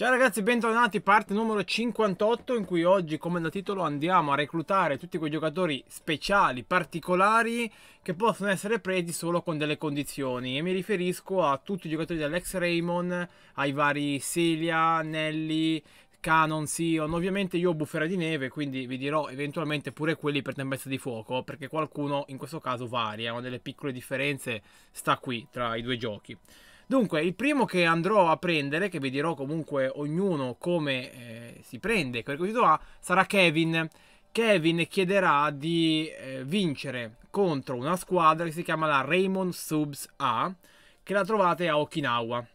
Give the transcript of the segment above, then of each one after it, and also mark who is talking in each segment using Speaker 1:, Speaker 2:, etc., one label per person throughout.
Speaker 1: Ciao ragazzi, bentornati, parte numero 58 in cui oggi, come da titolo, andiamo a reclutare tutti quei giocatori speciali, particolari, che possono essere presi solo con delle condizioni. E mi riferisco a tutti i giocatori dell'ex Raymond, ai vari Celia, Nelly, Canon, Sion, ovviamente io ho bufera di neve, quindi vi dirò eventualmente pure quelli per tempesta di fuoco, perché qualcuno in questo caso varia, una delle piccole differenze, sta qui tra i due giochi. Dunque, il primo che andrò a prendere, che vi dirò comunque ognuno come eh, si prende, che requisito ha, sarà Kevin. Kevin chiederà di eh, vincere contro una squadra che si chiama la Raymond Subs A, che la trovate a Okinawa,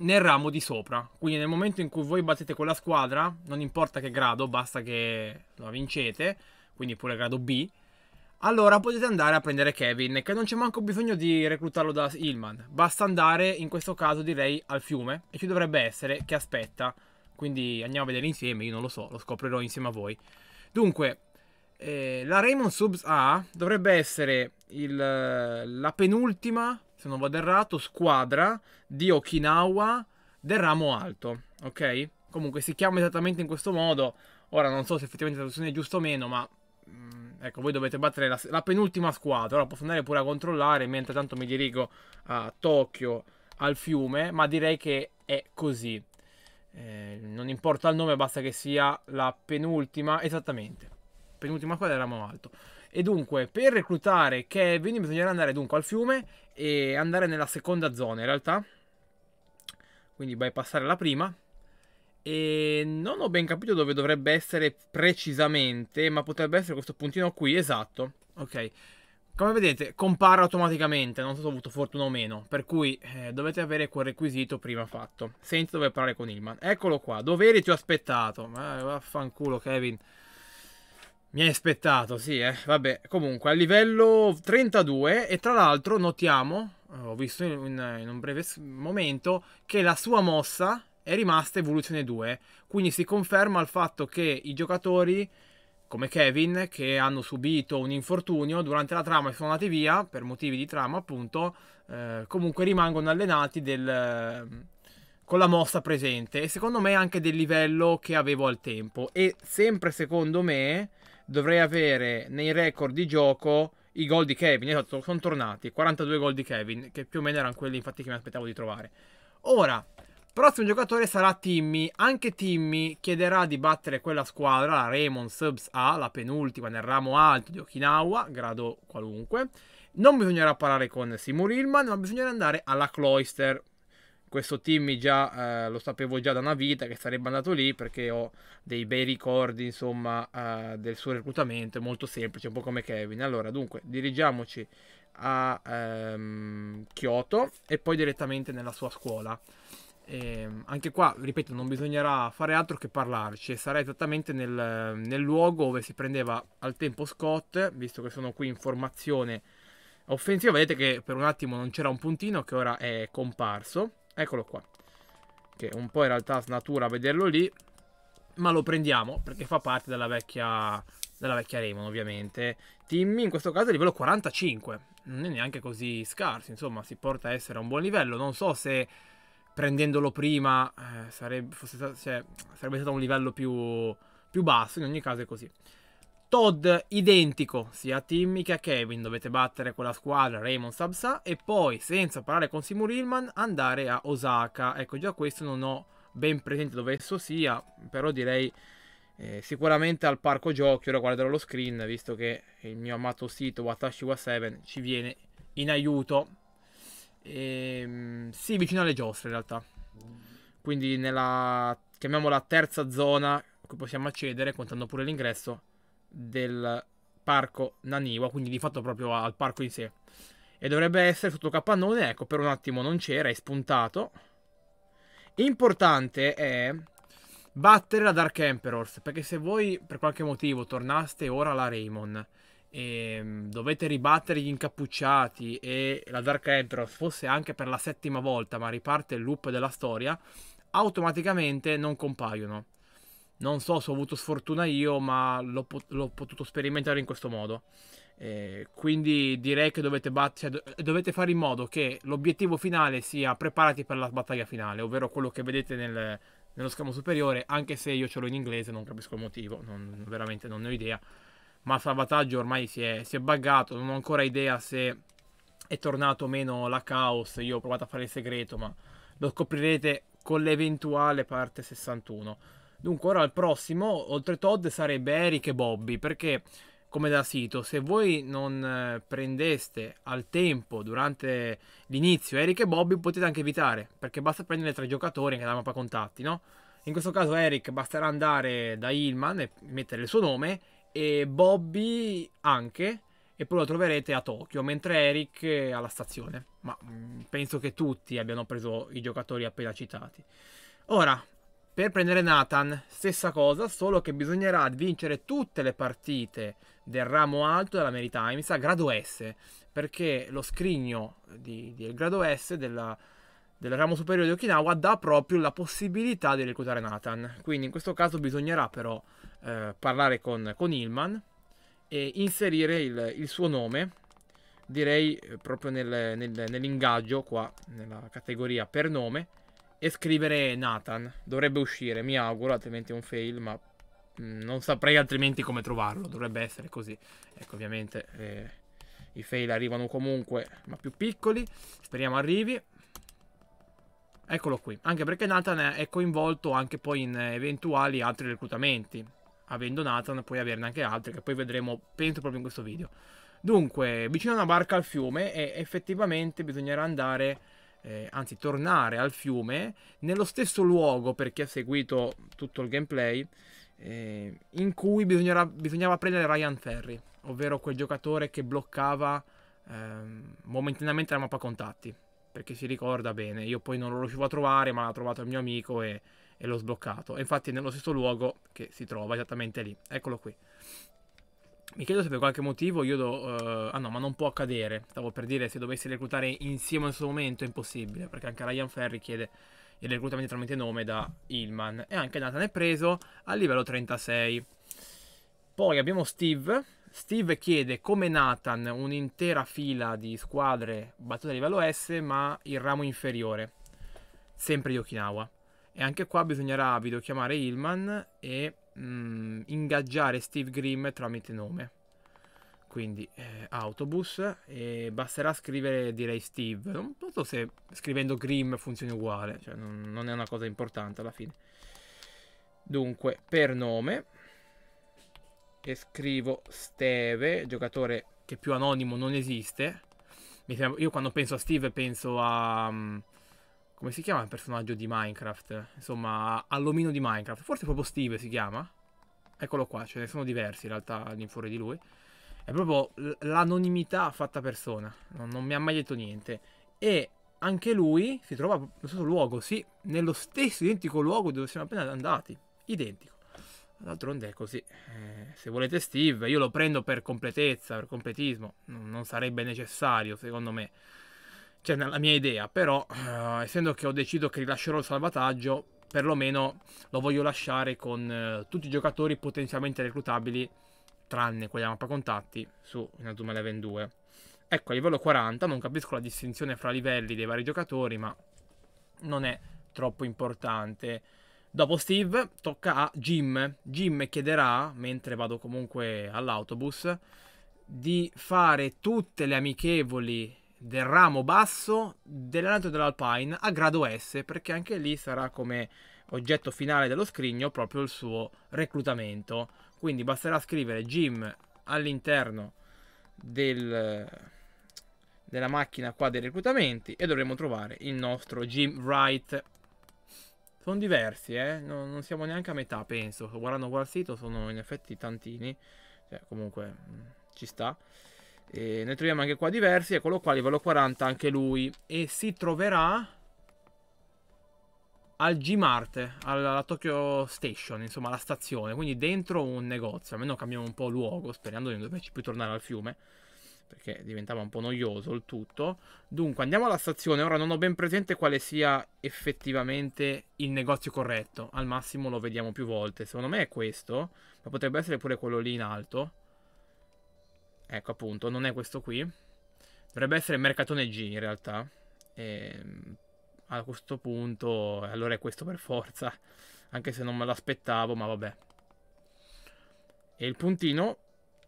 Speaker 1: nel ramo di sopra. Quindi nel momento in cui voi battete quella squadra, non importa che grado, basta che la vincete, quindi pure grado B, allora potete andare a prendere Kevin, che non c'è manco bisogno di reclutarlo da Hillman. Basta andare, in questo caso direi, al fiume, e ci dovrebbe essere che aspetta. Quindi andiamo a vedere insieme, io non lo so, lo scoprirò insieme a voi. Dunque, eh, la Raymond Subs A dovrebbe essere il, la penultima, se non vado errato, squadra di Okinawa del ramo alto, ok? Comunque si chiama esattamente in questo modo. Ora non so se effettivamente la traduzione è giusta o meno, ma Mm, ecco, voi dovete battere la, la penultima squadra. Ora posso andare pure a controllare, mentre tanto mi dirigo a Tokyo, al fiume, ma direi che è così. Eh, non importa il nome, basta che sia la penultima, esattamente. Penultima squadra eravamo alto. E dunque, per reclutare Kevin bisognerà andare dunque al fiume e andare nella seconda zona, in realtà. Quindi bypassare la prima e non ho ben capito dove dovrebbe essere precisamente, ma potrebbe essere questo puntino qui, esatto. Ok. Come vedete, compare automaticamente, non so se ho avuto fortuna o meno, per cui eh, dovete avere quel requisito prima fatto. Senza dover parlare con Ilman. Eccolo qua, doveri ti ho aspettato. eh, vaffanculo, Kevin. Mi hai aspettato, sì, eh. Vabbè, comunque, a livello 32, e tra l'altro notiamo, ho visto in, in un breve momento, che la sua mossa è rimasta Evoluzione 2, quindi si conferma il fatto che i giocatori come Kevin che hanno subito un infortunio durante la trama e sono andati via per motivi di trama appunto eh, comunque rimangono allenati del, eh, con la mossa presente e secondo me anche del livello che avevo al tempo e sempre secondo me dovrei avere nei record di gioco i gol di Kevin esatto sono tornati 42 gol di Kevin che più o meno erano quelli infatti che mi aspettavo di trovare ora Prossimo giocatore sarà Timmy. Anche Timmy chiederà di battere quella squadra, la Raymond Subs A, la penultima nel ramo alto di Okinawa, grado qualunque. Non bisognerà parlare con Seymour Hillman, ma bisognerà andare alla Cloister. Questo Timmy già eh, lo sapevo già da una vita che sarebbe andato lì perché ho dei bei ricordi, insomma, eh, del suo reclutamento. È molto semplice, un po' come Kevin. Allora, dunque, dirigiamoci a ehm, Kyoto e poi direttamente nella sua scuola. E ehm, anche qua, ripeto, non bisognerà fare altro che parlarci sarà esattamente nel, nel luogo dove si prendeva al tempo Scott, visto che sono qui in formazione offensiva. Vedete che per un attimo non c'era un puntino che ora è comparso. Eccolo qua. Che un po' in realtà snatura vederlo lì, ma lo prendiamo perché fa parte della vecchia, della vecchia Raymond ovviamente. Timmy in questo caso è livello 45, non è neanche così scarso, insomma si porta a essere a un buon livello. Non so se prendendolo prima eh, sarebbe, fosse, cioè, sarebbe, stato un livello più, più, basso, in ogni caso è così. Todd identico sia a Timmy che a Kevin, dovete battere quella squadra Raymond Sabsa e poi senza parlare con Seymour Hillman andare a Osaka. Ecco già questo non ho ben presente dove esso sia, però direi eh, sicuramente al parco giochi, ora guarderò lo screen visto che il mio amato sito Watashiwa7 ci viene in aiuto. Ehm sì, vicino alle giostre in realtà. Quindi nella, chiamiamola terza zona a cui possiamo accedere, contando pure l'ingresso, del parco Naniwa, quindi di fatto proprio al parco in sé. E dovrebbe essere sotto capannone, ecco, per un attimo non c'era, è spuntato. Importante è battere la Dark Emperors, perché se voi per qualche motivo tornaste ora alla Raymond e ehm, dovete ribattere gli incappucciati e la Dark Emperor fosse anche per la settima volta ma riparte il loop della storia automaticamente non compaiono non so se ho avuto sfortuna io ma l'ho, pot- l'ho potuto sperimentare in questo modo eh, quindi direi che dovete, bat- cioè, dovete, fare in modo che l'obiettivo finale sia preparati per la battaglia finale, ovvero quello che vedete nel- nello schermo superiore, anche se io ce l'ho in inglese, non capisco il motivo, non- veramente non ne ho idea ma Salvataggio ormai si è, si è buggato, non ho ancora idea se è tornato o meno la Chaos, io ho provato a fare il segreto, ma lo scoprirete con l'eventuale parte 61. Dunque ora il prossimo, oltre Todd, sarebbe Eric e Bobby, perché come da sito, se voi non eh, prendeste al tempo durante l'inizio Eric e Bobby potete anche evitare, perché basta prendere tre giocatori che danno mappa contatti, no? In questo caso Eric basterà andare da Hillman e mettere il suo nome e Bobby anche e poi lo troverete a Tokyo, mentre Eric è alla stazione. Ma mm, penso che tutti abbiano preso i giocatori appena citati. Ora, per prendere Nathan, stessa cosa, solo che bisognerà vincere tutte le partite del ramo alto della Maritimes a grado S, perché lo scrigno di, del grado S della, del ramo superiore di Okinawa dà proprio la possibilità di reclutare Nathan. Quindi in questo caso bisognerà però eh, parlare con, con Ilman e inserire il, il suo nome, direi eh, proprio nel, nel, nell'ingaggio qua, nella categoria per nome, e scrivere Nathan. Dovrebbe uscire, mi auguro, altrimenti è un fail, ma mm, non saprei altrimenti come trovarlo, dovrebbe essere così. Ecco, ovviamente eh, i fail arrivano comunque, ma più piccoli, speriamo arrivi. Eccolo qui, anche perché Nathan è coinvolto anche poi in eventuali altri reclutamenti avendo Nathan puoi averne anche altri che poi vedremo penso proprio in questo video dunque vicino a una barca al fiume e effettivamente bisognerà andare eh, anzi tornare al fiume nello stesso luogo per chi ha seguito tutto il gameplay eh, in cui bisognava prendere Ryan Ferry ovvero quel giocatore che bloccava ehm, momentaneamente la mappa contatti perché si ricorda bene io poi non lo riuscivo a trovare ma l'ha trovato il mio amico e e l'ho sbloccato. E infatti è nello stesso luogo che si trova, esattamente lì. Eccolo qui. Mi chiedo se per qualche motivo io do... Uh, ah no, ma non può accadere. Stavo per dire se dovessi reclutare insieme in suo momento è impossibile, perché anche Ryan Ferry chiede il reclutamento tramite nome da Hillman. E anche Nathan è preso a livello 36. Poi abbiamo Steve. Steve chiede come Nathan un'intera fila di squadre battute a livello S, ma il ramo inferiore. Sempre di Okinawa. E anche qua bisognerà videochiamare Hillman e mh, mm, ingaggiare Steve Grimm tramite nome. Quindi eh, autobus e basterà scrivere direi Steve. Non, so se scrivendo Grimm funzioni uguale, cioè non, non è una cosa importante alla fine. Dunque, per nome e scrivo Steve, giocatore che più anonimo non esiste. io quando penso a Steve penso a... Um, come si chiama il personaggio di Minecraft? Insomma, all'omino di Minecraft. Forse proprio Steve si chiama? Eccolo qua, ce ne sono diversi in realtà all'infuori di lui. È proprio l'anonimità fatta persona. Non, non, mi ha mai detto niente. E anche lui si trova nello stesso luogo, sì, nello stesso identico luogo dove siamo appena andati. Identico. D'altronde è così. Eh, se volete Steve, io lo prendo per completezza, per completismo. Non, non sarebbe necessario, secondo me cioè nella mia idea, però uh, essendo che ho deciso che rilascerò il salvataggio, perlomeno lo voglio lasciare con uh, tutti i giocatori potenzialmente reclutabili, tranne quelli a mappa contatti, su Inazuma Eleven 2. Ecco, a livello 40 non capisco la distinzione fra livelli dei vari giocatori, ma non è troppo importante. Dopo Steve tocca a Jim. Jim chiederà, mentre vado comunque all'autobus, di fare tutte le amichevoli del ramo basso dell'anato dell'alpine a grado S perché anche lì sarà come oggetto finale dello scrigno proprio il suo reclutamento quindi basterà scrivere Jim all'interno del, della macchina qua dei reclutamenti e dovremo trovare il nostro Jim Wright. sono diversi eh? non, non siamo neanche a metà penso guardando qua il sito sono in effetti tantini cioè, comunque mm, ci sta e ne troviamo anche qua diversi, eccolo qua, livello 40 anche lui. E si troverà al G-Mart, alla Tokyo Station, insomma alla stazione, quindi dentro un negozio, almeno cambiamo un po' luogo, sperando di non doverci più tornare al fiume, perché diventava un po' noioso il tutto. Dunque, andiamo alla stazione, ora non ho ben presente quale sia effettivamente il negozio corretto, al massimo lo vediamo più volte, secondo me è questo, ma potrebbe essere pure quello lì in alto. Ecco appunto, non è questo qui. Dovrebbe essere Mercatone G in realtà. E a questo punto, allora è questo per forza. Anche se non me l'aspettavo, ma vabbè. E il puntino,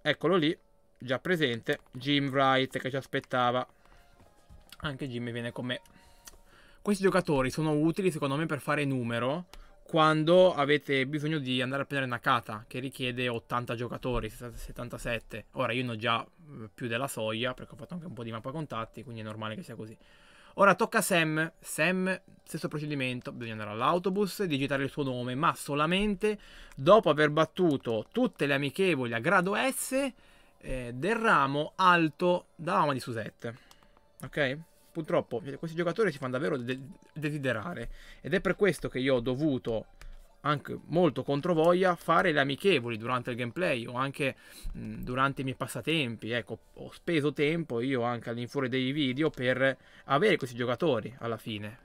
Speaker 1: eccolo lì, già presente. Jim Wright che ci aspettava. Anche Jim viene con me. Questi giocatori sono utili secondo me per fare numero quando avete bisogno di andare a prendere una Nakata che richiede 80 giocatori, 77. Ora io ne ho già eh, più della soglia perché ho fatto anche un po' di mappa contatti, quindi è normale che sia così. Ora tocca a Sam, Sam stesso procedimento, bisogna andare all'autobus, digitare il suo nome, ma solamente dopo aver battuto tutte le amichevoli a grado S eh, del ramo alto dalla mamma di Suzette. Ok? purtroppo eh, questi giocatori si fanno davvero de desiderare ed è per questo che io ho dovuto anche molto controvoglia fare le amichevoli durante il gameplay o anche mh, durante i miei passatempi ecco ho speso tempo io anche all'infuori dei video per avere questi giocatori alla fine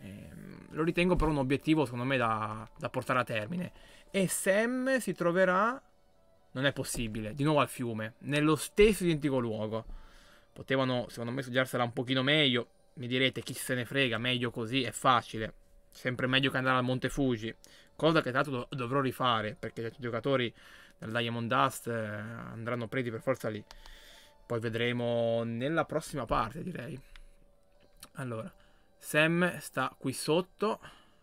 Speaker 1: ehm, lo ritengo però un obiettivo secondo me da, da portare a termine e Sam si troverà non è possibile di nuovo al fiume nello stesso identico luogo Potevano, secondo me, studiarsela un pochino meglio. Mi direte, chi se ne frega, meglio così, è facile. Sempre meglio che andare al Monte Fuji. Cosa che tra l'altro dovrò rifare, perché certi giocatori del Diamond Dust eh, andranno presi per forza lì. Poi vedremo nella prossima parte, direi. Allora, Sam sta qui sotto.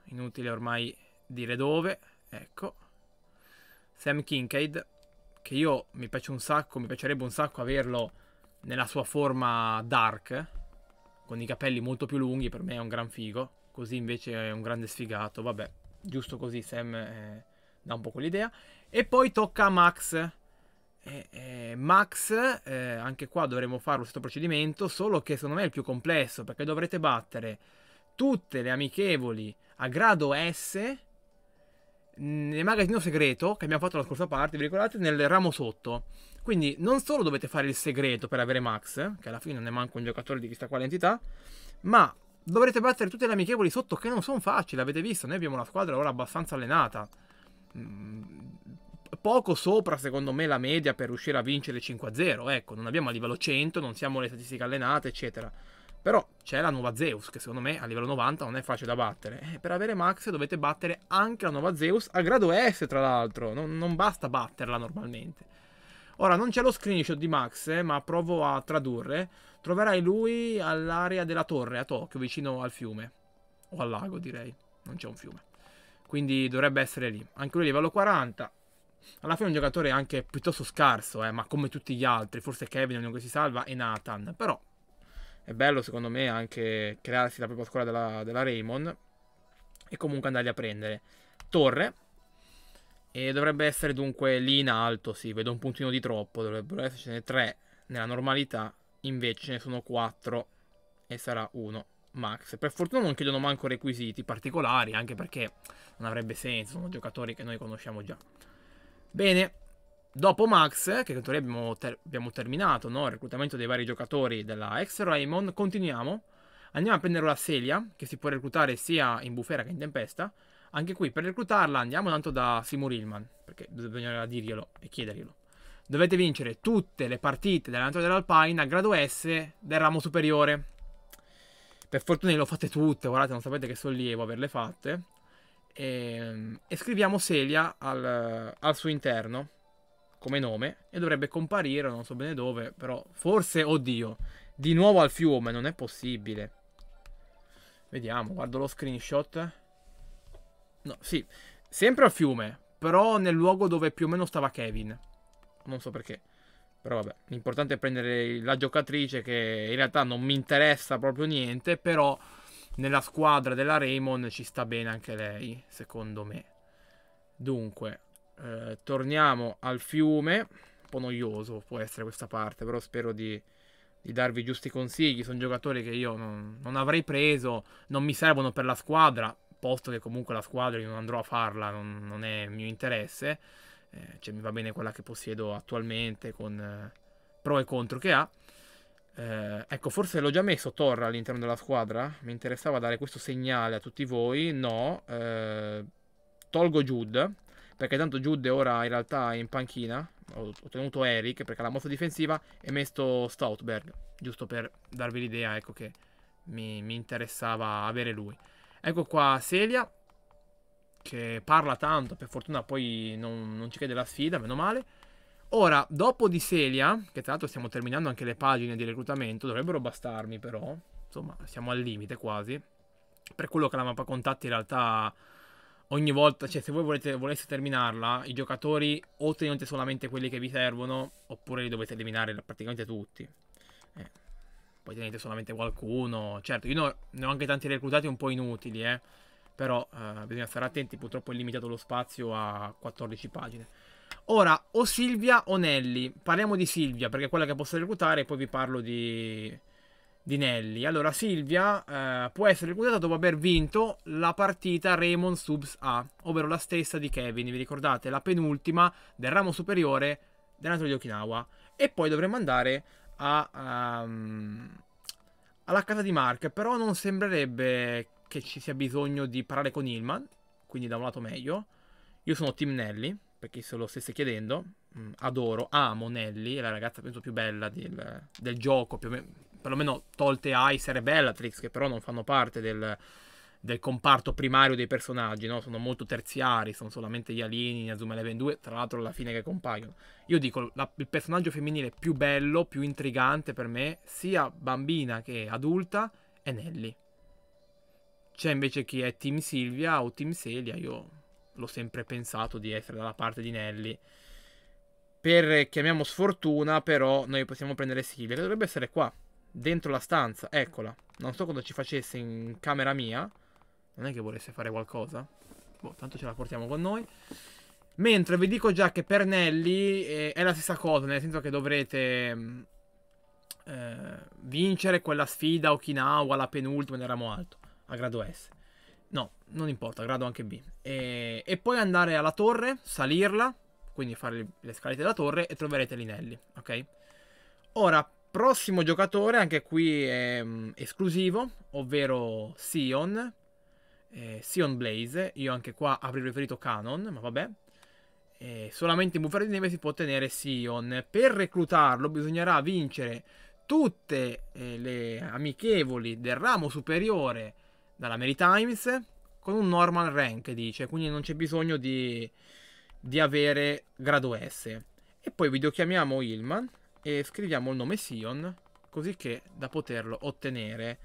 Speaker 1: Inutile ormai dire dove. Ecco. Sam Kincaid, che io mi piace un sacco, mi piacerebbe un sacco averlo nella sua forma dark, con i capelli molto più lunghi, per me è un gran figo, così invece è un grande sfigato, vabbè, giusto così Sam eh, dà un po' quell'idea. E poi tocca a Max. Eh, eh, Max, anche qua dovremo fare lo stesso procedimento, solo che secondo me è il più complesso, perché dovrete battere tutte le amichevoli a grado S Mm, nel magazzino segreto che abbiamo fatto la scorsa parte, vi ricordate, nel ramo sotto. Quindi non solo dovete fare il segreto per avere Max, che alla fine non è manco un giocatore di chissà quale entità, ma dovrete battere tutte le amichevoli sotto che non sono facili, avete visto, noi abbiamo una squadra ora abbastanza allenata. Mm, poco sopra, secondo me, la media per riuscire a vincere 5-0. Ecco, non abbiamo a livello 100, non siamo le statistiche allenate, eccetera. Però c'è la nuova Zeus, che secondo me a livello 90 non è facile da battere. Eh, per avere Max dovete battere anche la nuova Zeus a grado S, tra l'altro. Non, non, basta batterla normalmente. Ora, non c'è lo screenshot di Max, eh, ma provo a tradurre. Troverai lui all'area della torre, a Tokyo, vicino al fiume. O al lago, direi. Non c'è un fiume. Quindi dovrebbe essere lì. Anche lui livello 40. Alla fine è un giocatore anche piuttosto scarso, eh, ma come tutti gli altri. Forse Kevin è l'unico che si salva e Nathan. Però è bello secondo me anche crearsi la propria scuola della, della Raymond e comunque andarli a prendere. Torre, e dovrebbe essere dunque lì in alto, sì, vedo un puntino di troppo, dovrebbero essercene tre nella normalità, invece ce ne sono quattro e sarà uno max. Per fortuna non chiedono manco requisiti particolari, anche perché non avrebbe senso, sono giocatori che noi conosciamo già. Bene, Dopo Max, che noi abbiamo, ter abbiamo terminato no? il reclutamento dei vari giocatori della ex Raymond, continuiamo. Andiamo a prendere la Celia, che si può reclutare sia in bufera che in tempesta. Anche qui, per reclutarla, andiamo tanto da Simur Hillman, perché bisognerà dirglielo e chiederglielo. Dovete vincere tutte le partite dell'allenatore dell'Alpine a grado S del ramo superiore. Per fortuna le ho fatte tutte, guardate, non sapete che sollievo averle fatte. E, ehm, e scriviamo Celia al, al suo interno come nome e dovrebbe comparire, non so bene dove, però forse, oddio, di nuovo al fiume, non è possibile. Vediamo, guardo lo screenshot. No, sì, sempre al fiume, però nel luogo dove più o meno stava Kevin. Non so perché. Però vabbè, l'importante è prendere la giocatrice che in realtà non mi interessa proprio niente, però nella squadra della Raymond ci sta bene anche lei, secondo me. Dunque, eh, torniamo al fiume. Un po' noioso può essere questa parte, però spero di, di darvi i giusti consigli. Sono giocatori che io non, non, avrei preso, non mi servono per la squadra, posto che comunque la squadra io non andrò a farla, non, non è mio interesse. Eh, cioè mi va bene quella che possiedo attualmente con eh, pro e contro che ha. Eh, ecco, forse l'ho già messo Torra all'interno della squadra. Mi interessava dare questo segnale a tutti voi. No, eh, tolgo Jude perché tanto Jude ora in realtà è in panchina, ho, tenuto Eric perché la mossa difensiva e messo Stoutberg, giusto per darvi l'idea ecco, che mi, mi interessava avere lui. Ecco qua Celia, che parla tanto, per fortuna poi non, non, ci chiede la sfida, meno male. Ora, dopo di Celia, che tra l'altro stiamo terminando anche le pagine di reclutamento, dovrebbero bastarmi però, insomma siamo al limite quasi, per quello che la mappa contatti in realtà ogni volta, cioè se voi volete, voleste terminarla, i giocatori o tenete solamente quelli che vi servono, oppure li dovete eliminare praticamente tutti. Eh. Poi tenete solamente qualcuno. Certo, io no, ne ho anche tanti reclutati un po' inutili, eh. Però eh, bisogna stare attenti, purtroppo è limitato lo spazio a 14 pagine. Ora, o Silvia o Nelly. Parliamo di Silvia, perché è quella che posso reclutare, e poi vi parlo di di Nelly. Allora, Silvia eh, può essere reclutata dopo aver vinto la partita Raymond Subs A, ovvero la stessa di Kevin, vi ricordate, la penultima del ramo superiore dell'Anato di Okinawa. E poi dovremmo andare a, um, alla casa di Mark, però non sembrerebbe che ci sia bisogno di parlare con Hillman, quindi da un lato meglio. Io sono Tim Nelly, per chi se lo stesse chiedendo, mm, adoro, amo Nelly, è la ragazza penso più bella del, del gioco, più o meno perlomeno tolte Acer e Bellatrix, che però non fanno parte del, del comparto primario dei personaggi, no? sono molto terziari, sono solamente gli alieni, Azuma Eleven 2, tra l'altro alla fine che compaiono. Io dico, la, il personaggio femminile più bello, più intrigante per me, sia bambina che adulta, è Nelly. C'è invece chi è Team Silvia o Team Celia, io l'ho sempre pensato di essere dalla parte di Nelly. Per, chiamiamo sfortuna, però, noi possiamo prendere Silvia, che dovrebbe essere qua. Dentro la stanza, eccola. Non so cosa ci facesse in camera mia. Non è che volesse fare qualcosa. Boh, tanto ce la portiamo con noi. Mentre vi dico già che per Nelly eh, è la stessa cosa, nel senso che dovrete mm, eh, vincere quella sfida Okinawa, la penultima, nel ramo alto, a grado S. No, non importa, grado anche B. E, e, poi andare alla torre, salirla, quindi fare le scalette della torre e troverete l'inelli, ok? Ora, Prossimo giocatore, anche qui è ehm, esclusivo, ovvero Sion, eh, Sion Blaze. Io anche qua avrei preferito Canon, ma vabbè. Eh, solamente in Bufera di Neve si può ottenere Sion. Per reclutarlo bisognerà vincere tutte eh, le amichevoli del ramo superiore dalla Maritimes con un normal rank, dice. Quindi non c'è bisogno di, di avere grado S. E poi videochiamiamo Hillman e scriviamo il nome Sion così che da poterlo ottenere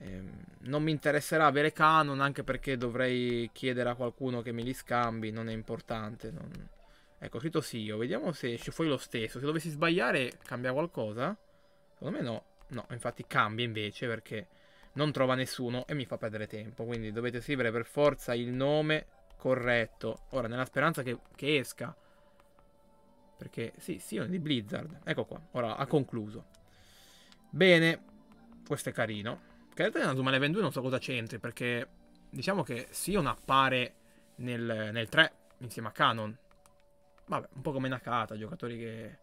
Speaker 1: eh, non mi interesserà avere canon anche perché dovrei chiedere a qualcuno che me li scambi non è importante non... ecco scritto Sio vediamo se esce fuori lo stesso se dovessi sbagliare cambia qualcosa secondo me no no infatti cambia invece perché non trova nessuno e mi fa perdere tempo quindi dovete scrivere per forza il nome corretto ora nella speranza che, che esca perché sì, sì, è di Blizzard. Ecco qua, ora ha concluso. Bene, questo è carino. Che in realtà in Zoom Eleven 2 non so cosa c'entri, perché diciamo che Sion appare nel, nel 3 insieme a Canon. Vabbè, un po' come Nakata, giocatori che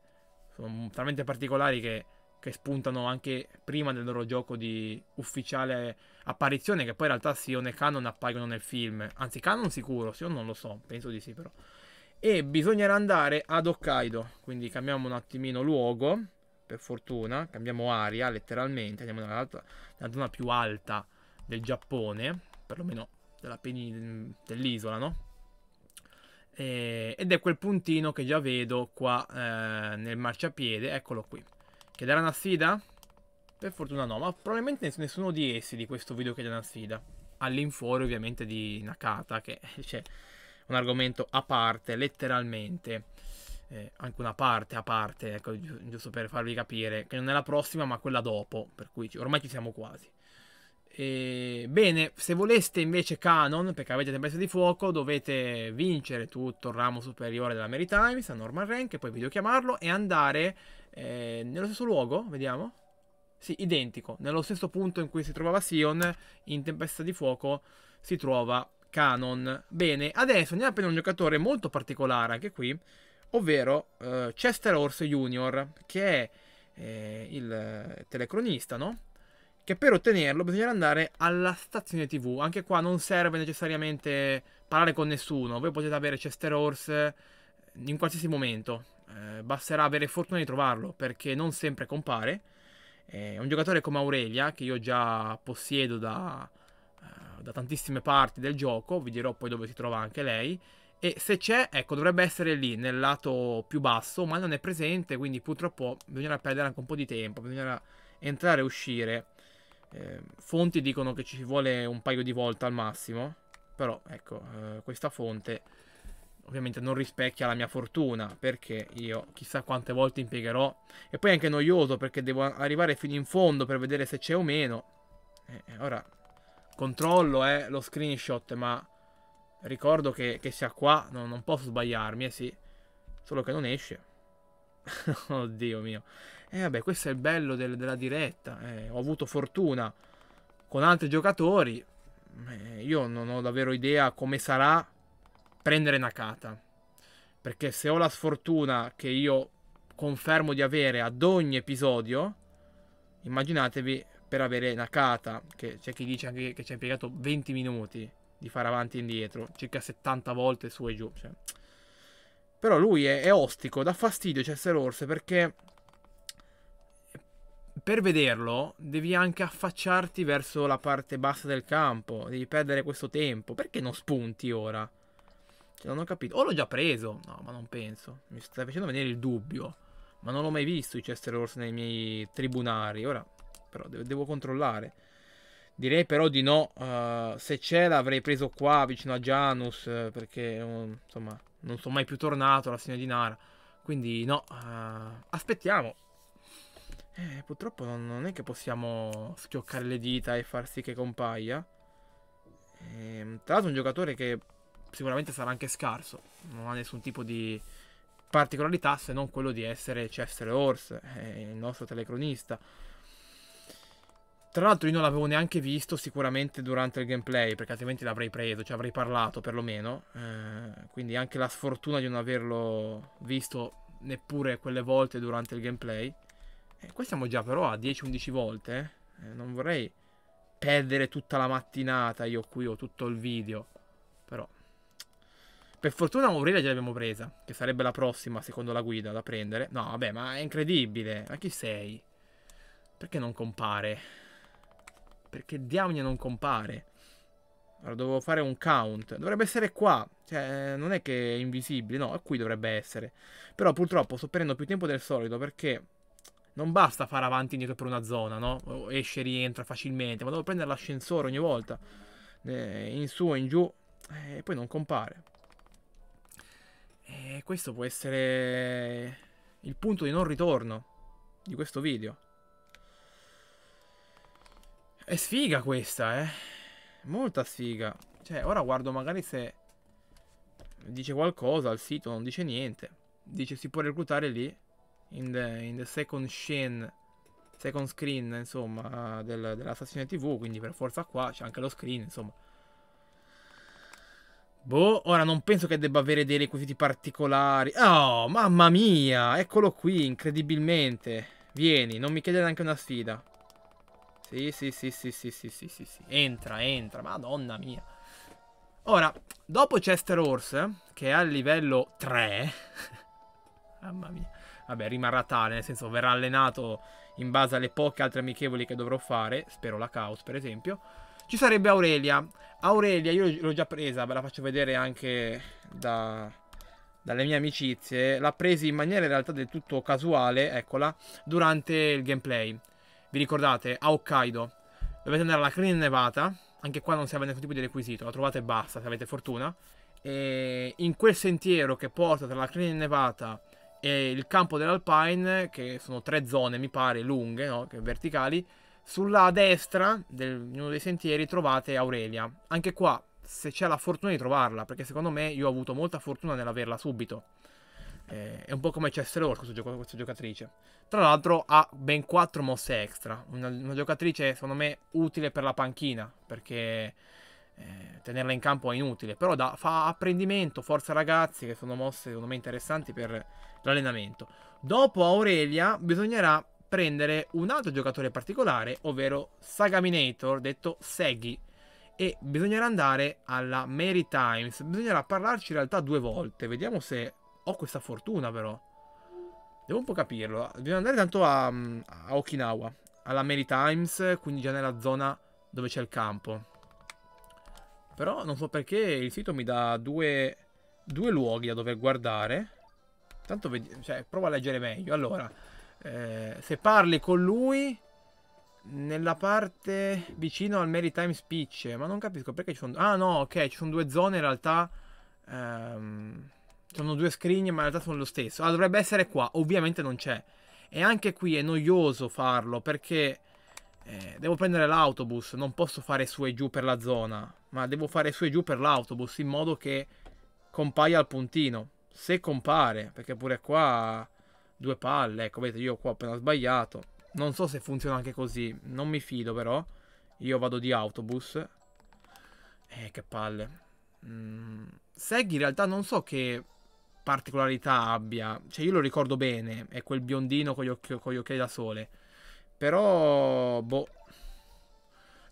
Speaker 1: sono talmente particolari che, che spuntano anche prima del loro gioco di ufficiale apparizione, che poi in realtà Sion e Canon appaiono nel film. Anzi, Canon sicuro, Sion non lo so, penso di sì però e bisognerà andare ad Hokkaido. Quindi cambiamo un attimino luogo, per fortuna, cambiamo aria letteralmente, andiamo nella, zona più alta del Giappone, perlomeno dell'isola, no? E, ed è quel puntino che già vedo qua eh, nel marciapiede, eccolo qui. Che darà una sfida? Per fortuna no, ma probabilmente nessuno di essi di questo video che darà una sfida. All'infuori ovviamente di Nakata, che cioè, un argomento a parte, letteralmente. Eh, anche una parte a parte, ecco, giusto per farvi capire, che non è la prossima ma quella dopo, per cui ormai ci siamo quasi. E, bene, se voleste invece Canon, perché avete tempesta di fuoco, dovete vincere tutto il ramo superiore della Meritimes, a normal rank, e poi videochiamarlo e andare eh, nello stesso luogo, vediamo. Sì, identico, nello stesso punto in cui si trovava Sion, in tempesta di fuoco si trova Canon. Bene, adesso andiamo a prendere un giocatore molto particolare anche qui, ovvero eh, Chester Horse Junior, che è eh, il telecronista, no? Che per ottenerlo bisognerà andare alla stazione TV. Anche qua non serve necessariamente parlare con nessuno. Voi potete avere Chester Horse in qualsiasi momento. Eh, basterà avere fortuna di trovarlo perché non sempre compare. È un giocatore come Aurelia, che io già possiedo da, da tantissime parti del gioco, vi dirò poi dove si trova anche lei. E se c'è, ecco, dovrebbe essere lì, nel lato più basso, ma non è presente, quindi purtroppo bisognerà perdere anche un po' di tempo, bisognerà entrare e uscire. Eh, fonti dicono che ci vuole un paio di volte al massimo, però ecco, eh, questa fonte ovviamente non rispecchia la mia fortuna perché io chissà quante volte impiegherò e poi è anche noioso perché devo arrivare fino in fondo per vedere se c'è o meno eh, eh ora controllo eh, lo screenshot, ma ricordo che, che sia qua, no, non posso sbagliarmi, eh sì, solo che non esce. Oddio mio. E eh, vabbè, questo è il bello del, della diretta, eh, ho avuto fortuna con altri giocatori, eh, io non ho davvero idea come sarà prendere Nakata, perché se ho la sfortuna che io confermo di avere ad ogni episodio, immaginatevi per avere Nakata, che c'è chi dice anche che ci ha impiegato 20 minuti di fare avanti e indietro, circa 70 volte su e giù. Cioè. Però lui è, è, ostico, dà fastidio Chester Horse perché per vederlo devi anche affacciarti verso la parte bassa del campo, devi perdere questo tempo. Perché non spunti ora? Cioè, non ho capito. O l'ho già preso? No, ma non penso. Mi sta facendo venire il dubbio. Ma non l'ho mai visto i Chester Horse nei miei tribunali. Ora però de devo controllare. Direi però di no, uh, se c'era l'avrei preso qua vicino a Janus, uh, perché um, insomma non sono mai più tornato alla signora di Nara. Quindi no, uh, aspettiamo. Eh, purtroppo non, non, è che possiamo schioccare le dita e far sì che compaia. E, ehm, tra l'altro un giocatore che sicuramente sarà anche scarso, non ha nessun tipo di particolarità se non quello di essere Chester Horse, eh, il nostro telecronista. Tra l'altro io non l'avevo neanche visto sicuramente durante il gameplay, perché altrimenti l'avrei preso, ci cioè avrei parlato perlomeno. Eh, quindi anche la sfortuna di non averlo visto neppure quelle volte durante il gameplay. Eh, qua siamo già però a 10-11 volte, eh. eh. non vorrei perdere tutta la mattinata io qui o tutto il video, però... Per fortuna Aurelia già l'abbiamo presa, che sarebbe la prossima secondo la guida da prendere. No, vabbè, ma è incredibile, ma chi sei? Perché non compare? perché diamine non compare? Allora, dovevo fare un count. Dovrebbe essere qua. Cioè, non è che è invisibile, no, qui dovrebbe essere. Però purtroppo sto prendendo più tempo del solito perché non basta fare avanti e indietro per una zona, no? Esce e rientra facilmente, ma devo prendere l'ascensore ogni volta. Eh, in su e in giù. Eh, e poi non compare. E eh, questo può essere il punto di non ritorno di questo video. È sfiga questa, eh. Molta sfiga. Cioè, ora guardo magari se dice qualcosa al sito, non dice niente. Dice si può reclutare lì, in the, in the second scene, second screen, insomma, del, della stazione TV, quindi per forza qua c'è anche lo screen, insomma. Boh, ora non penso che debba avere dei requisiti particolari. Oh, mamma mia, eccolo qui, incredibilmente. Vieni, non mi chiedere neanche una sfida. Sì, sì, sì, sì, sì, sì, sì, sì, sì. Entra, entra, madonna mia. Ora, dopo Chester Horse, che è al livello 3, mamma mia, vabbè, rimarrà tale, nel senso verrà allenato in base alle poche altre amichevoli che dovrò fare, spero la Chaos per esempio, ci sarebbe Aurelia. Aurelia io l'ho già presa, ve la faccio vedere anche da, dalle mie amicizie, l'ha presa in maniera in realtà del tutto casuale, eccola, durante il gameplay vi ricordate, a Hokkaido, dovete andare alla Crina innevata. anche qua non serve nessun tipo di requisito, la trovate e basta se avete fortuna, e in quel sentiero che porta tra la Crina innevata e il campo dell'Alpine, che sono tre zone mi pare lunghe, no? verticali, sulla destra di uno dei sentieri trovate Aurelia, anche qua se c'è la fortuna di trovarla, perché secondo me io ho avuto molta fortuna nell'averla subito eh, è un po' come Chester Orc questa, gioc- questa, giocatrice. Tra l'altro ha ben 4 mosse extra. Una, una giocatrice, secondo me, utile per la panchina. Perché eh, tenerla in campo è inutile. Però da, fa apprendimento, forza ragazzi, che sono mosse, secondo me, interessanti per l'allenamento. Dopo Aurelia bisognerà prendere un altro giocatore particolare, ovvero Sagaminator, detto Seggy e bisognerà andare alla Mary Times. Bisognerà parlarci in realtà due volte. Vediamo se ho questa fortuna però. Devo un po' capirlo. Dobbiamo andare tanto a, mm, a Okinawa. Alla Maritimes, quindi già nella zona dove c'è il campo. Però non so perché il sito mi dà due, due luoghi da dover guardare. Tanto cioè, prova a leggere meglio. Allora, eh, se parli con lui nella parte vicino al Maritime Speech, ma non capisco perché ci sono... Ah no, ok, ci sono due zone in realtà... Ehm, sono due screen ma in realtà sono lo stesso. Ah, dovrebbe essere qua, ovviamente non c'è. E anche qui è noioso farlo perché eh, devo prendere l'autobus, non posso fare su e giù per la zona, ma devo fare su e giù per l'autobus in modo che compaia al puntino. Se compare, perché pure qua due palle, ecco, vedete, io qua ho appena sbagliato. Non so se funziona anche così, non mi fido però. Io vado di autobus. Eh, che palle. Mm, Seghi in realtà non so che particolarità abbia. Cioè, io lo ricordo bene, è quel biondino con gli, occhi, con gli occhiali da sole. Però, boh.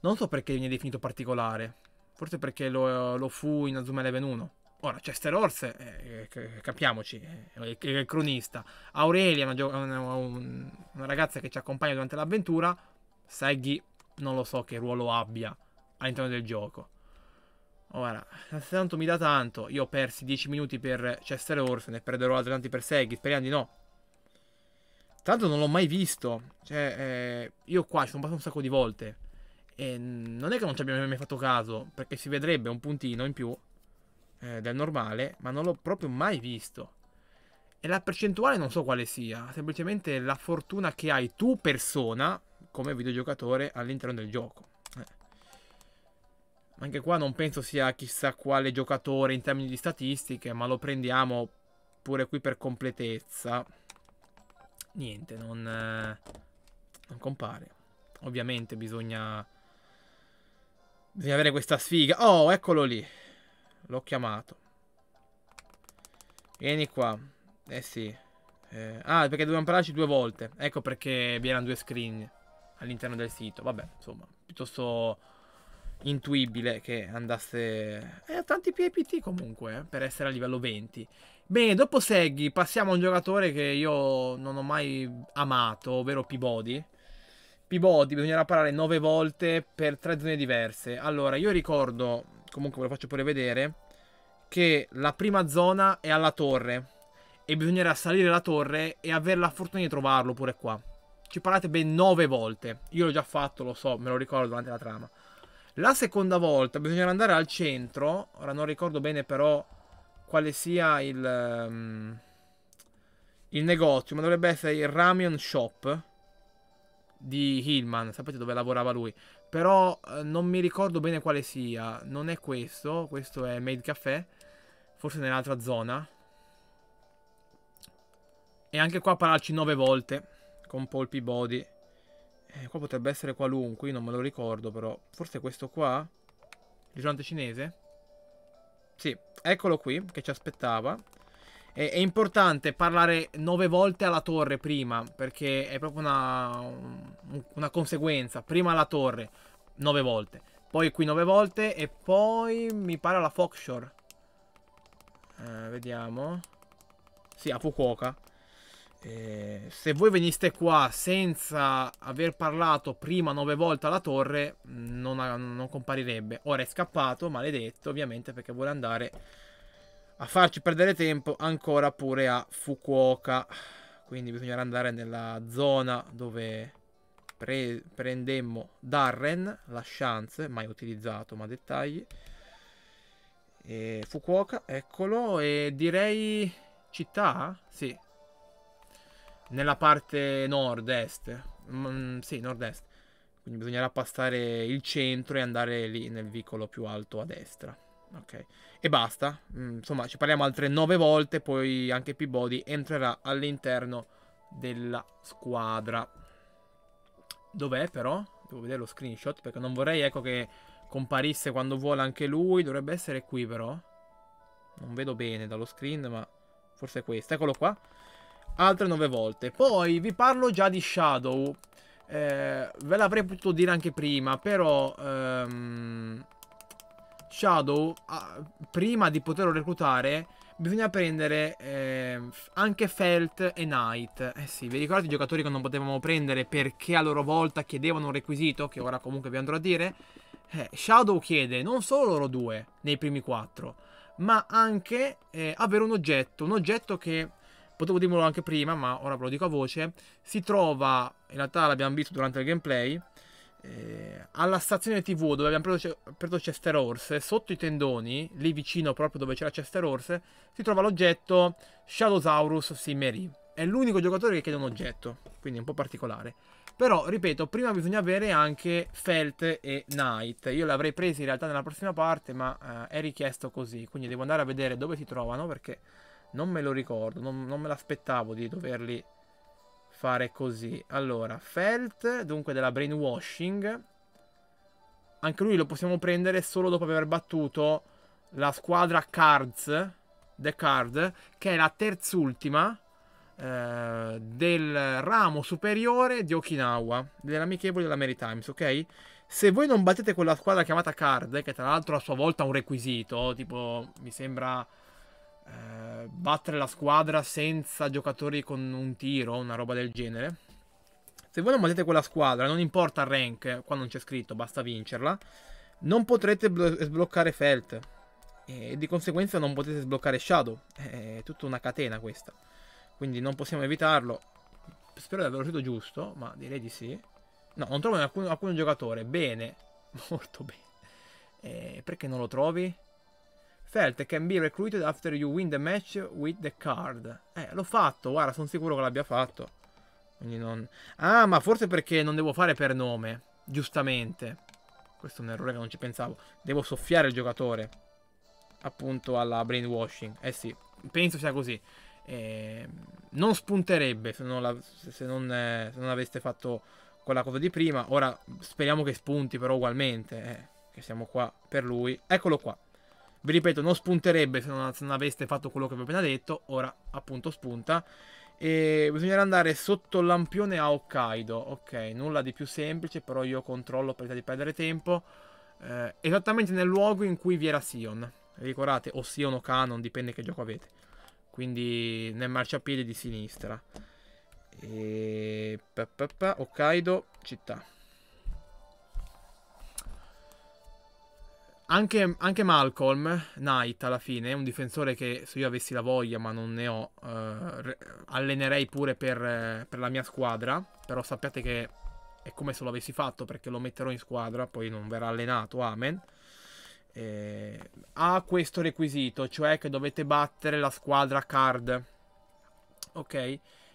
Speaker 1: Non so perché viene definito particolare. Forse perché lo, lo fu in Azuma Eleven 1. Ora, Chester Horse, eh, eh, capiamoci, eh, è il cronista. Aurelia, una, una, una, ragazza che ci accompagna durante l'avventura. Seggy, non lo so che ruolo abbia all'interno del gioco. Ora, se tanto mi dà tanto, io ho persi 10 minuti per Chester Orson Ne perderò altri tanti per Seghi, speriamo di no. Tanto non l'ho mai visto, cioè, eh, io qua ci sono passato un sacco di volte. E non è che non ci abbiamo mai fatto caso, perché si vedrebbe un puntino in più eh, del normale, ma non l'ho proprio mai visto. E la percentuale non so quale sia, semplicemente la fortuna che hai tu persona come videogiocatore all'interno del gioco. Anche qua non penso sia chissà quale giocatore in termini di statistiche, ma lo prendiamo pure qui per completezza. Niente, non, eh, non compare. Ovviamente bisogna, bisogna avere questa sfiga. Oh, eccolo lì. L'ho chiamato. Vieni qua. Eh sì. Eh, ah, perché dobbiamo parlarci due volte. Ecco perché vi erano due screen all'interno del sito. Vabbè, insomma, piuttosto intuibile che andasse eh, a tanti PIPT comunque eh, per essere a livello 20 bene dopo Seggy passiamo a un giocatore che io non ho mai amato ovvero Peabody Peabody bisognerà parlare 9 volte per 3 zone diverse allora io ricordo comunque ve lo faccio pure vedere che la prima zona è alla torre e bisognerà salire la torre e avere la fortuna di trovarlo pure qua ci parlate ben 9 volte io l'ho già fatto lo so me lo ricordo durante la trama la seconda volta bisognerà andare al centro, ora non ricordo bene però quale sia il, um, il negozio, ma dovrebbe essere il Ramion Shop di Hillman, sapete dove lavorava lui, però eh, non mi ricordo bene quale sia, non è questo, questo è Made Café, forse nell'altra zona. E anche qua pararci 9 volte con Polpi Body. Eh, qua potrebbe essere qualunque, io non me lo ricordo però. Forse questo qua? Il ristorante cinese? Sì, eccolo qui, che ci aspettava. E, è importante parlare nove volte alla torre prima, perché è proprio una, una conseguenza. Prima alla torre, nove volte. Poi qui nove volte e poi mi pare alla Foxshore. Eh, vediamo. Sì, a Fukuoka. Eh, se voi veniste qua senza aver parlato prima nove volte alla torre, non, non comparirebbe. Ora è scappato, maledetto, ovviamente, perché vuole andare a farci perdere tempo ancora pure a Fukuoka. Quindi bisognerà andare nella zona dove pre prendemmo Darren, la chance, mai utilizzato, ma dettagli. E eh, Fukuoka, eccolo, e direi città? Sì, nella parte nord-est. Mm, sì, nord-est. Quindi bisognerà passare il centro e andare lì nel vicolo più alto a destra. Ok. E basta. Mm, insomma, ci parliamo altre nove volte, poi anche Peabody entrerà all'interno della squadra. Dov'è però? Devo vedere lo screenshot perché non vorrei, ecco, che comparisse quando vuole anche lui. Dovrebbe essere qui però. Non vedo bene dallo screen, ma forse è questo. Eccolo qua altre 9 volte. Poi vi parlo già di Shadow. Eh, ve l'avrei potuto dire anche prima, però... Ehm, Shadow, ah, prima di poterlo reclutare, bisogna prendere eh, anche Felt e Knight. Eh sì, vi ricordate i giocatori che non potevamo prendere perché a loro volta chiedevano un requisito, che ora comunque vi andrò a dire? Eh, Shadow chiede non solo loro due, nei primi quattro, ma anche eh, avere un oggetto, un oggetto che potevo dirmelo anche prima, ma ora ve lo dico a voce, si trova, in realtà l'abbiamo visto durante il gameplay, eh, alla stazione TV dove abbiamo preso, preso Chester Horse, sotto i tendoni, lì vicino proprio dove c'era Chester Horse, si trova l'oggetto Shadowsaurus Simmery. È l'unico giocatore che chiede un oggetto, quindi è un po' particolare. Però, ripeto, prima bisogna avere anche Felt e Knight. Io l'avrei presi in realtà nella prossima parte, ma eh, è richiesto così, quindi devo andare a vedere dove si trovano perché non me lo ricordo, non, non me l'aspettavo di doverli fare così. Allora, Felt, dunque della Brainwashing. Anche lui lo possiamo prendere solo dopo aver battuto la squadra Cards, The Card, che è la terzultima eh, del ramo superiore di Okinawa, delle amichevoli della Maritimes, ok? Se voi non battete quella squadra chiamata Card, che tra l'altro a sua volta è un requisito, tipo mi sembra eh, battere la squadra senza giocatori con un tiro una roba del genere. Se voi non battete quella squadra, non importa il rank, qua non c'è scritto, basta vincerla, non potrete sbloccare Felt e di conseguenza non potete sbloccare Shadow. È tutta una catena questa. Quindi non possiamo evitarlo. Spero di averlo detto giusto, ma direi di sì. No, non trovo alcun, alcun giocatore. Bene, molto bene. Eh, perché non lo trovi? Felt can be recruited after you win the match with the card. Eh, l'ho fatto, guarda, sono sicuro che l'abbia fatto. Quindi non... Ah, ma forse perché non devo fare per nome. Giustamente. Questo è un errore che non ci pensavo. Devo soffiare il giocatore. Appunto alla brainwashing. Eh sì, penso sia così. Eh, non spunterebbe se non, la, se, non, eh, se non, aveste fatto quella cosa di prima. Ora speriamo che spunti però ugualmente. Eh, che siamo qua per lui. Eccolo qua. Vi ripeto, non spunterebbe se non, se non aveste fatto quello che vi ho appena detto. Ora, appunto, spunta. E bisognerà andare sotto il lampione a Hokkaido. Ok, nulla di più semplice, però io controllo per evitare di perdere tempo. Eh, esattamente nel luogo in cui vi era Sion. Ricordate, o Sion o Canon, dipende che gioco avete. Quindi nel marciapiede di sinistra. E... Pa, pa, pa, Hokkaido, città. Anche, anche, Malcolm Knight alla fine è un difensore che se io avessi la voglia ma non ne ho eh, allenerei pure per, eh, per, la mia squadra però sappiate che è come se lo avessi fatto perché lo metterò in squadra poi non verrà allenato, amen eh, ha questo requisito cioè che dovete battere la squadra card ok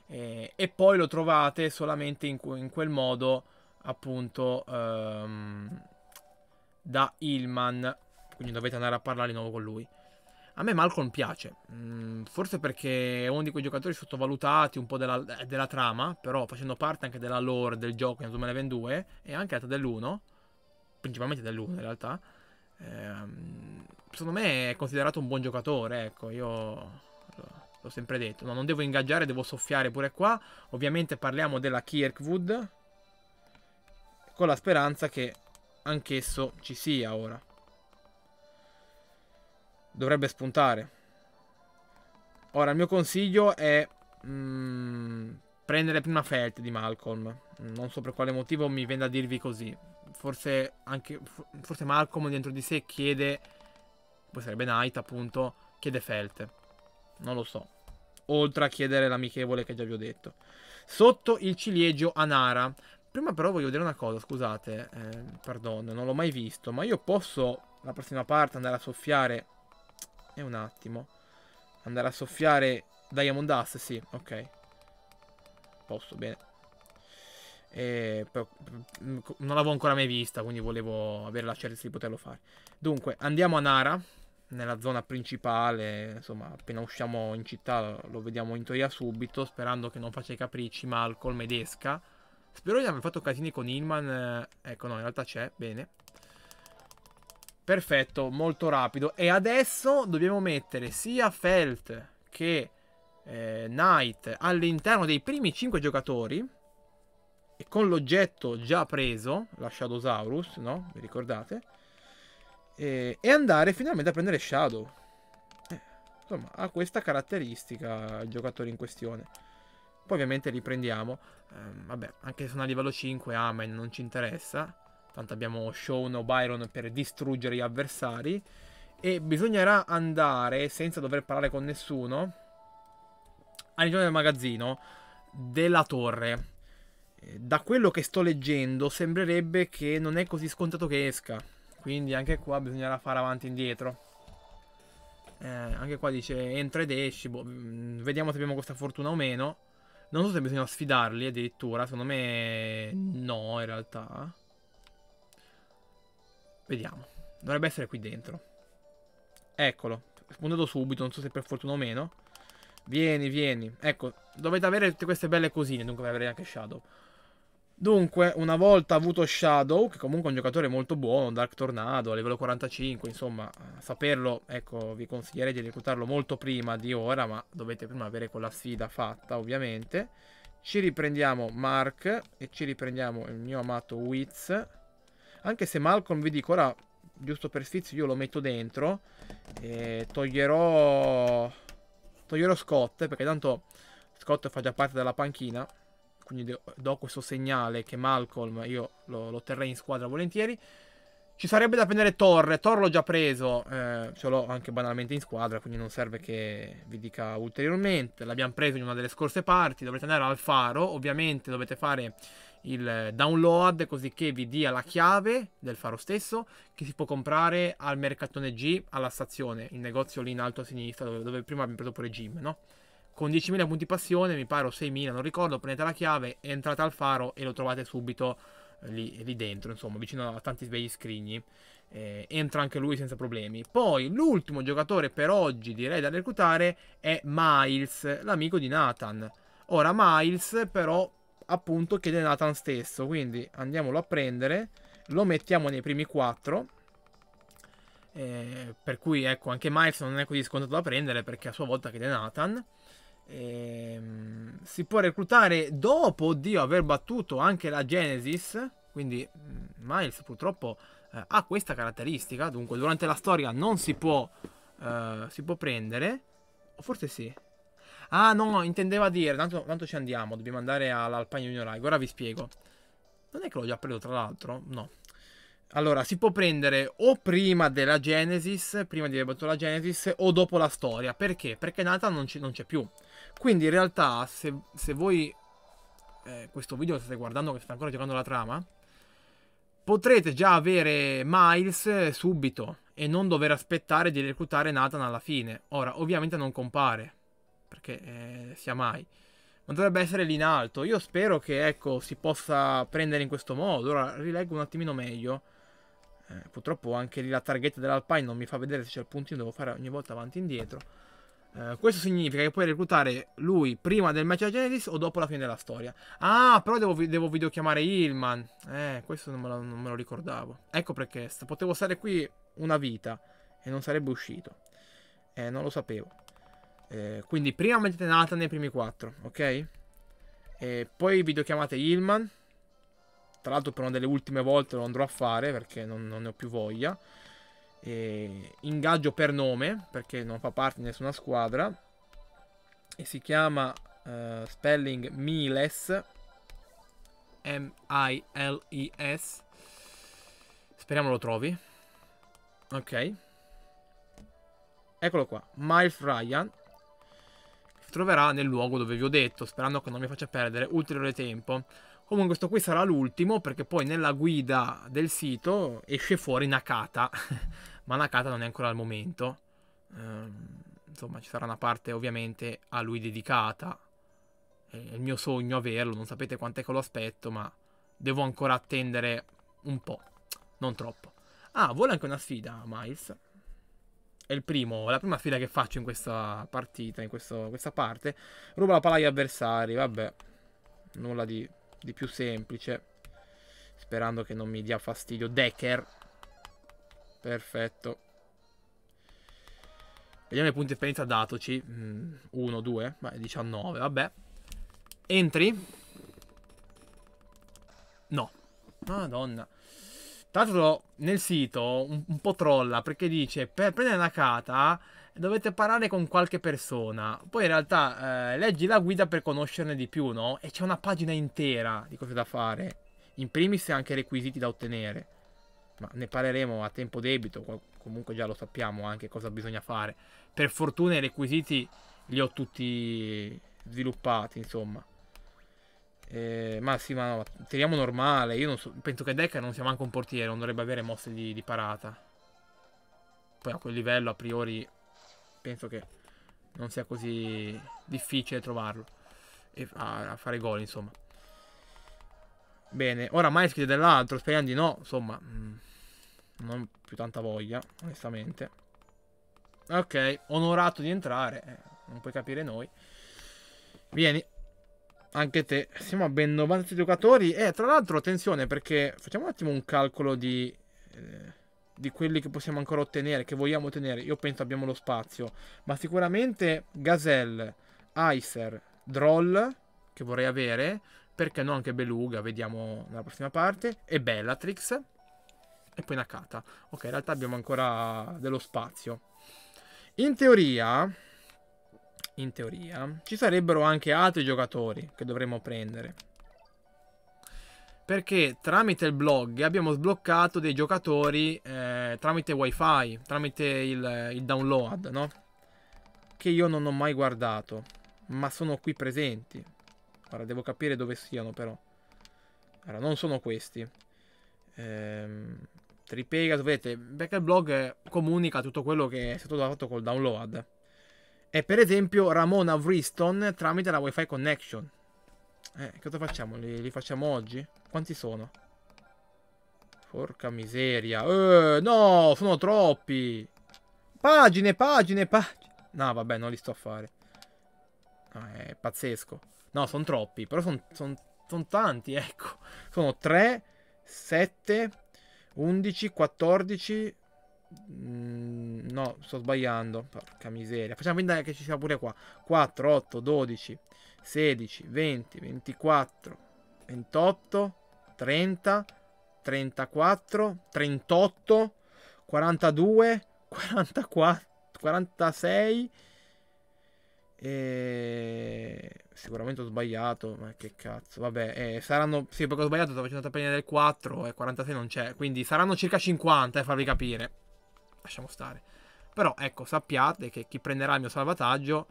Speaker 1: eh, e poi lo trovate solamente in, in quel modo appunto ehm, da Hillman. Quindi dovete andare a parlare di nuovo con lui. A me Malcolm piace, mm, forse perché è uno di quei giocatori sottovalutati un po' della, eh, della, trama, però facendo parte anche della lore del gioco in 2022 e anche data dell'1, principalmente dell'1 in realtà, ehm, secondo me è considerato un buon giocatore, ecco, io l'ho sempre detto, no, non devo ingaggiare, devo soffiare pure qua, ovviamente parliamo della Kirkwood, con la speranza che anch'esso ci sia ora. Dovrebbe spuntare. Ora, il mio consiglio è mh, mm, prendere prima Felt di Malcolm. Non so per quale motivo mi vende a dirvi così. Forse, anche, forse Malcolm dentro di sé chiede, poi sarebbe Knight appunto, chiede Felt. Non lo so. Oltre a chiedere l'amichevole che già vi ho detto. Sotto il ciliegio Anara. Prima però voglio dire una cosa, scusate, eh, perdono, non l'ho mai visto, ma io posso la prossima parte andare a soffiare... E un attimo. Andare a soffiare Diamond Dust, sì, ok. Posso, bene. E, però, mm, non l'avevo ancora mai vista, quindi volevo avere la certezza di poterlo fare. Dunque, andiamo a Nara, nella zona principale, insomma, appena usciamo in città lo vediamo in teoria subito, sperando che non faccia i capricci Malcolm ed esca. Spero di aver fatto casini con Inman. Eh, ecco, no, in realtà c'è. Bene. Perfetto, molto rapido. E adesso dobbiamo mettere sia Felt che eh, Knight all'interno dei primi 5 giocatori. E con l'oggetto già preso, la Shadowsaurus, no? Vi ricordate? E, e andare finalmente a prendere Shadow. Eh, insomma, ha questa caratteristica il giocatore in questione. Poi ovviamente riprendiamo. Ehm, vabbè, anche se sono a livello 5, Amen non ci interessa. Tanto abbiamo Shawn o Byron per distruggere gli avversari. E bisognerà andare, senza dover parlare con nessuno, all'interno del magazzino della torre. Da quello che sto leggendo sembrerebbe che non è così scontato che esca. Quindi anche qua bisognerà fare avanti e indietro. Eh, anche qua dice entra ed esci. Boh, mm, vediamo se abbiamo questa fortuna o meno. Non so se bisogna sfidarli addirittura, secondo me no in realtà. Vediamo. Dovrebbe essere qui dentro. Eccolo. Spuntato subito, non so se per fortuna o meno. Vieni, vieni. Ecco, dovete avere tutte queste belle cosine, dunque avere anche Shadow. Dunque, una volta avuto Shadow, che comunque è un giocatore molto buono, Dark Tornado, a livello 45, insomma, eh, saperlo, ecco, vi consiglierei di reclutarlo molto prima di ora, ma dovete prima avere quella sfida fatta, ovviamente. Ci riprendiamo Mark e ci riprendiamo il mio amato Wiz. Anche se Malcolm, vi dico, ora, giusto per sfizio, io lo metto dentro e toglierò... Toglierò Scott, perché tanto Scott fa già parte della panchina quindi do questo segnale che Malcolm io lo, lo terrei in squadra volentieri. Ci sarebbe da prendere Torre, Torre l'ho già preso, eh, ce l'ho anche banalmente in squadra, quindi non serve che vi dica ulteriormente. L'abbiamo preso in una delle scorse parti, dovete andare al faro, ovviamente dovete fare il download così che vi dia la chiave del faro stesso che si può comprare al mercatone G alla stazione, il negozio lì in alto a sinistra dove, dove prima abbiamo preso pure Jim, no? con 10.000 punti passione, mi pare o 6.000, non ricordo, prendete la chiave, entrate al faro e lo trovate subito eh, lì, lì dentro, insomma, vicino a tanti svegli scrigni. Eh, entra anche lui senza problemi. Poi l'ultimo giocatore per oggi, direi da reclutare, è Miles, l'amico di Nathan. Ora Miles però appunto chiede Nathan stesso, quindi andiamolo a prendere, lo mettiamo nei primi 4. Eh, per cui ecco anche Miles non è così scontato da prendere perché a sua volta chiede Nathan. Ehm, si può reclutare dopo, oddio, aver battuto anche la Genesis. Quindi mm, Miles purtroppo eh, ha questa caratteristica. Dunque, durante la storia non si può, eh, si può prendere. O forse sì. Ah no, intendeva dire, tanto, tanto ci andiamo, dobbiamo andare all'Alpine Junior High. Ora vi spiego. Non è che l'ho già preso tra l'altro? No. Allora, si può prendere o prima della Genesis, prima di aver battuto la Genesis, o dopo la storia. Perché? Perché Nathan non c'è più. Quindi in realtà se, se voi eh, questo video lo state guardando che state ancora giocando la trama, potrete già avere Miles eh, subito e non dover aspettare di reclutare Nathan alla fine. Ora, ovviamente non compare, perché eh, sia mai. Ma dovrebbe essere lì in alto. Io spero che, ecco, si possa prendere in questo modo. Ora, rileggo un attimino meglio. Eh, purtroppo anche lì la targhetta dell'Alpine non mi fa vedere se c'è il puntino, devo fare ogni volta avanti e indietro. Eh, questo significa che puoi reclutare lui prima del match a Genesis o dopo la fine della storia. Ah, però devo, devo videochiamare Hillman. Eh, questo non me, lo, non me lo ricordavo. Ecco perché potevo stare qui una vita e non sarebbe uscito. Eh, non lo sapevo. Eh, quindi prima mettete Nathan nei primi quattro, ok? E poi videochiamate Hillman. Tra l'altro per una delle ultime volte lo andrò a fare perché non, non ne ho più voglia eh, ingaggio per nome, perché non fa parte di nessuna squadra, e si chiama eh, Spelling Miles, M-I-L-E-S, speriamo lo trovi, ok, eccolo qua, Miles Ryan, si troverà nel luogo dove vi ho detto, sperando che non mi faccia perdere ulteriore tempo. Comunque questo qui sarà l'ultimo perché poi nella guida del sito esce fuori Nakata, ma Nakata non è ancora al momento. Ehm, insomma ci sarà una parte ovviamente a lui dedicata. È il mio sogno averlo, non sapete quant'è che lo aspetto, ma devo ancora attendere un po', non troppo. Ah, vuole anche una sfida Miles. È il primo, la prima sfida che faccio in questa partita, in questo, questa parte. Ruba la palla agli avversari, vabbè. Nulla di di più semplice. Sperando che non mi dia fastidio. Decker. Perfetto. Vediamo i punti di esperienza datoci. 1, 2, 19, vabbè. Entri. No. Madonna. Tra l'altro nel sito un, un, po' trolla perché dice per prendere una cata dovete parlare con qualche persona. Poi in realtà eh, leggi la guida per conoscerne di più, no? E c'è una pagina intera di cose da fare. In primis anche requisiti da ottenere. Ma ne parleremo a tempo debito, comunque già lo sappiamo anche cosa bisogna fare. Per fortuna i requisiti li ho tutti sviluppati, insomma. Eh, ma sì, ma no, tiriamo normale. Io so, penso che Decker non sia manco un portiere, non dovrebbe avere mosse di, di parata. Poi a quel livello a priori penso che non sia così difficile trovarlo e a, a fare gol, insomma. Bene, ora mai scrive dell'altro, speriamo di no, insomma, mm, non ho più tanta voglia, onestamente. Ok, onorato di entrare, eh, non puoi capire noi. Vieni, anche te, siamo a ben 90 giocatori. E eh, tra l'altro, attenzione, perché facciamo un attimo un calcolo di... Eh, di quelli che possiamo ancora ottenere, che vogliamo ottenere, io penso abbiamo lo spazio. Ma sicuramente Gazelle, Icer, Droll, che vorrei avere, perché no anche Beluga, vediamo nella prossima parte, e Bellatrix, e poi Nakata. Ok, in realtà abbiamo ancora dello spazio. In teoria, in teoria, ci sarebbero anche altri giocatori che dovremmo prendere perché tramite il blog abbiamo sbloccato dei giocatori eh, tramite wifi, tramite il, il download, no? Che io non ho mai guardato, ma sono qui presenti. Ora devo capire dove siano però. Ora non sono questi. Ehm, Tripegasus, vedete, perché il blog comunica tutto quello che è stato fatto col download. E per esempio Ramona Vriston tramite la wifi connection eh, cosa facciamo? Li, li facciamo oggi? Quanti sono? Porca miseria. Eh, no, sono troppi. Pagine, pagine, pagine. No, vabbè, non li sto a fare. Ah, è pazzesco. No, sono troppi, però sono son, son tanti, ecco. Sono 3, 7, 11, 14... Mm, no, sto sbagliando. Porca miseria. Facciamo finta che ci sia pure qua. 4, 8, 12, 16, 20, 24, 28, 30, 34, 38, 42, 44, 46. E... Sicuramente ho sbagliato, ma che cazzo. Vabbè, eh, saranno... Sì, perché ho sbagliato, stavo facendo la del 4 e 46 non c'è. Quindi saranno circa 50, eh, farvi capire. Lasciamo stare. Però, ecco, sappiate che chi prenderà il mio salvataggio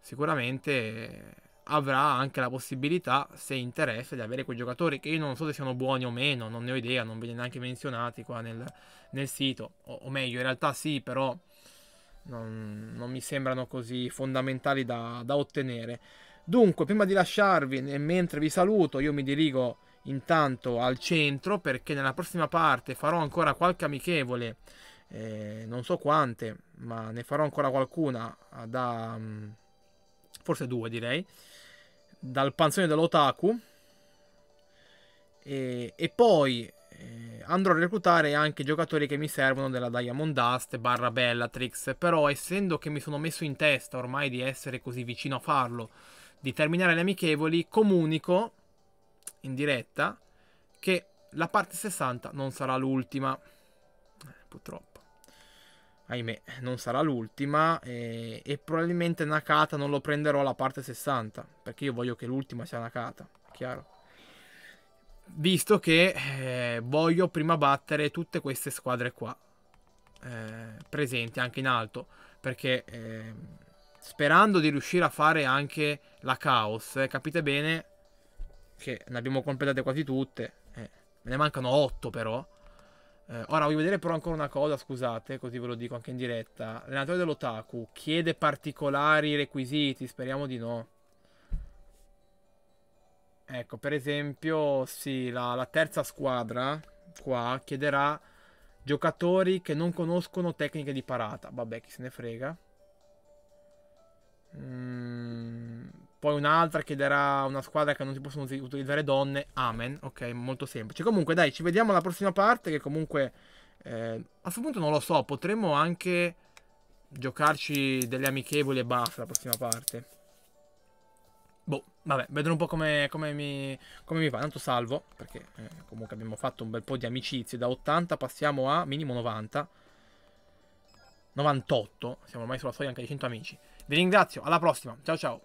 Speaker 1: sicuramente avrà anche la possibilità, se interessa, di avere quei giocatori che io non so se siano buoni o meno, non ne ho idea, non viene neanche menzionati qua nel, nel sito, o, o, meglio, in realtà sì, però non, non mi sembrano così fondamentali da, da ottenere. Dunque, prima di lasciarvi e mentre vi saluto, io mi dirigo intanto al centro perché nella prossima parte farò ancora qualche amichevole, eh, non so quante, ma ne farò ancora qualcuna da... Mm, forse due direi dal panzone dell'otaku e, e poi eh, andrò a reclutare anche giocatori che mi servono della Diamond Dust barra Bellatrix però essendo che mi sono messo in testa ormai di essere così vicino a farlo di terminare le amichevoli comunico in diretta che la parte 60 non sarà l'ultima eh, purtroppo ahimè, non sarà l'ultima e, e, probabilmente Nakata non lo prenderò alla parte 60, perché io voglio che l'ultima sia Nakata, chiaro. Visto che eh, voglio prima battere tutte queste squadre qua, eh, presenti anche in alto, perché eh, sperando di riuscire a fare anche la Chaos, eh, capite bene che ne abbiamo completate quasi tutte, eh, me ne mancano 8 però, eh, ora voglio vedere però ancora una cosa, scusate, così ve lo dico anche in diretta. L'allenatore dell'Otaku chiede particolari requisiti, speriamo di no. Ecco, per esempio, sì, la, la terza squadra qua chiederà giocatori che non conoscono tecniche di parata. Vabbè, chi se ne frega. Mm, poi un'altra chiederà a una squadra che non si possono utilizzare donne, amen, ok, molto semplice. Comunque dai, ci vediamo alla prossima parte che comunque eh, a questo punto non lo so, potremmo anche giocarci delle amichevoli e basta la prossima parte. Boh, vabbè, vedrò un po' come, come mi, come mi va. Tanto salvo, perché eh, comunque abbiamo fatto un bel po' di amicizie. Da 80 passiamo a minimo 90. 98, siamo ormai sulla soglia anche di 100 amici. Vi ringrazio, alla prossima, ciao ciao.